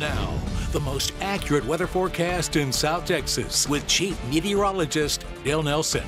Now, the most accurate weather forecast in South Texas with Chief Meteorologist Dale Nelson.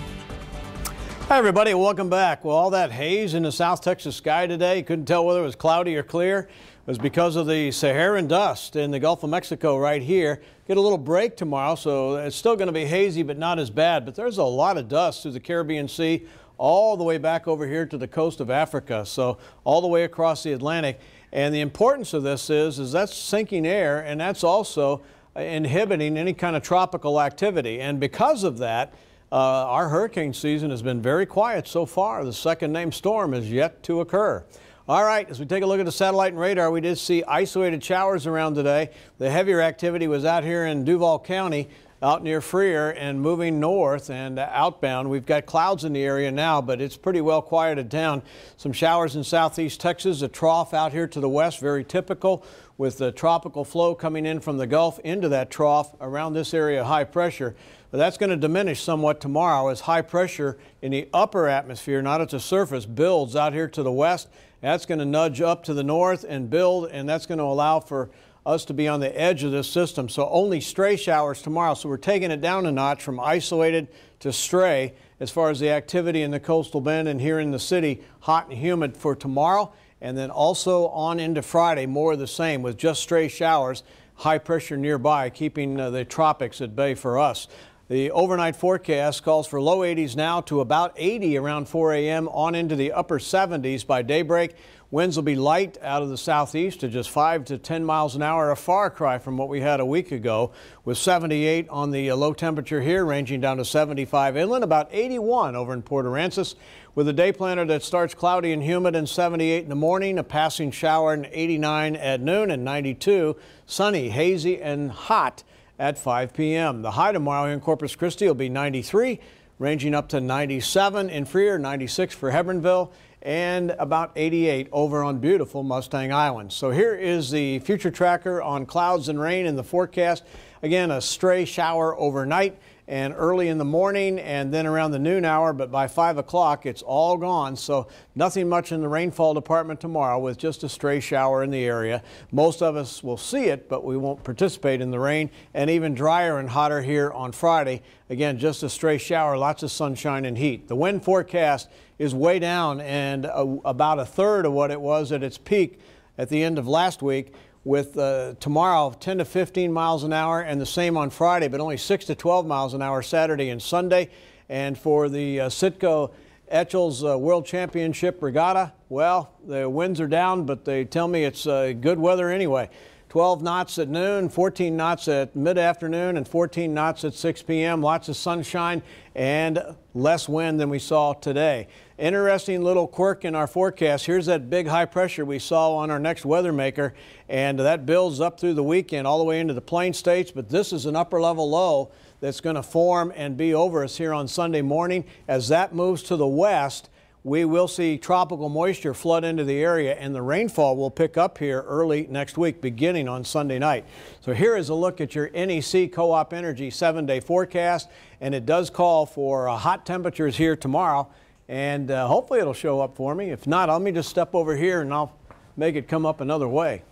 Hi, everybody. Welcome back. Well, all that haze in the South Texas sky today, couldn't tell whether it was cloudy or clear, it was because of the Saharan dust in the Gulf of Mexico right here. Get a little break tomorrow, so it's still going to be hazy, but not as bad. But there's a lot of dust through the Caribbean Sea all the way back over here to the coast of Africa, so all the way across the Atlantic. And the importance of this is, is that's sinking air and that's also uh, inhibiting any kind of tropical activity. And because of that, uh, our hurricane season has been very quiet so far. The second named storm is yet to occur. All right, as we take a look at the satellite and radar, we did see isolated showers around today. The heavier activity was out here in Duval County out near Freer and moving north and outbound. We've got clouds in the area now, but it's pretty well quieted down. Some showers in southeast Texas, a trough out here to the west, very typical with the tropical flow coming in from the Gulf into that trough around this area of high pressure. But that's going to diminish somewhat tomorrow as high pressure in the upper atmosphere, not at the surface, builds out here to the west. That's going to nudge up to the north and build, and that's going to allow for us to be on the edge of this system. So only stray showers tomorrow. So we're taking it down a notch from isolated to stray as far as the activity in the coastal bend and here in the city, hot and humid for tomorrow. And then also on into Friday, more of the same with just stray showers, high pressure nearby, keeping uh, the tropics at bay for us. The overnight forecast calls for low 80s now to about 80 around 4 a.m. on into the upper 70s by daybreak. Winds will be light out of the southeast to just 5 to 10 miles an hour, a far cry from what we had a week ago, with 78 on the low temperature here, ranging down to 75 inland, about 81 over in Port Aransas, with a day planner that starts cloudy and humid and 78 in the morning, a passing shower and 89 at noon and 92, sunny, hazy, and hot at 5 p.m. The high tomorrow in Corpus Christi will be 93, ranging up to 97 in Freer, 96 for Hebronville, and about 88 over on beautiful Mustang Island. So here is the future tracker on clouds and rain in the forecast. Again, a stray shower overnight and early in the morning and then around the noon hour, but by 5 o'clock it's all gone. So nothing much in the rainfall department tomorrow with just a stray shower in the area. Most of us will see it, but we won't participate in the rain and even drier and hotter here on Friday. Again, just a stray shower, lots of sunshine and heat. The wind forecast is way down and a, about a third of what it was at its peak at the end of last week with uh, tomorrow 10 to 15 miles an hour and the same on Friday, but only 6 to 12 miles an hour Saturday and Sunday. And for the uh, Sitco Etchel's uh, World Championship Regatta, well, the winds are down, but they tell me it's uh, good weather anyway. 12 knots at noon, 14 knots at mid-afternoon, and 14 knots at 6 p.m. Lots of sunshine and less wind than we saw today. Interesting little quirk in our forecast. Here's that big high pressure we saw on our next weather maker, and that builds up through the weekend all the way into the plain states, but this is an upper level low that's going to form and be over us here on Sunday morning. As that moves to the west, we will see tropical moisture flood into the area and the rainfall will pick up here early next week beginning on Sunday night. So here is a look at your NEC Co-op Energy seven day forecast and it does call for uh, hot temperatures here tomorrow and uh, hopefully it'll show up for me. If not, let me just step over here and I'll make it come up another way.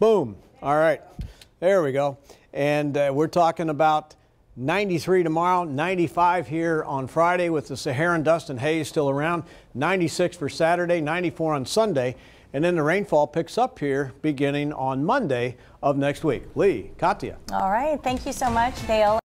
Boom. All right. There we go. And uh, we're talking about 93 tomorrow, 95 here on Friday with the Saharan dust and haze still around, 96 for Saturday, 94 on Sunday, and then the rainfall picks up here beginning on Monday of next week. Lee, Katya. All right. Thank you so much, Dale.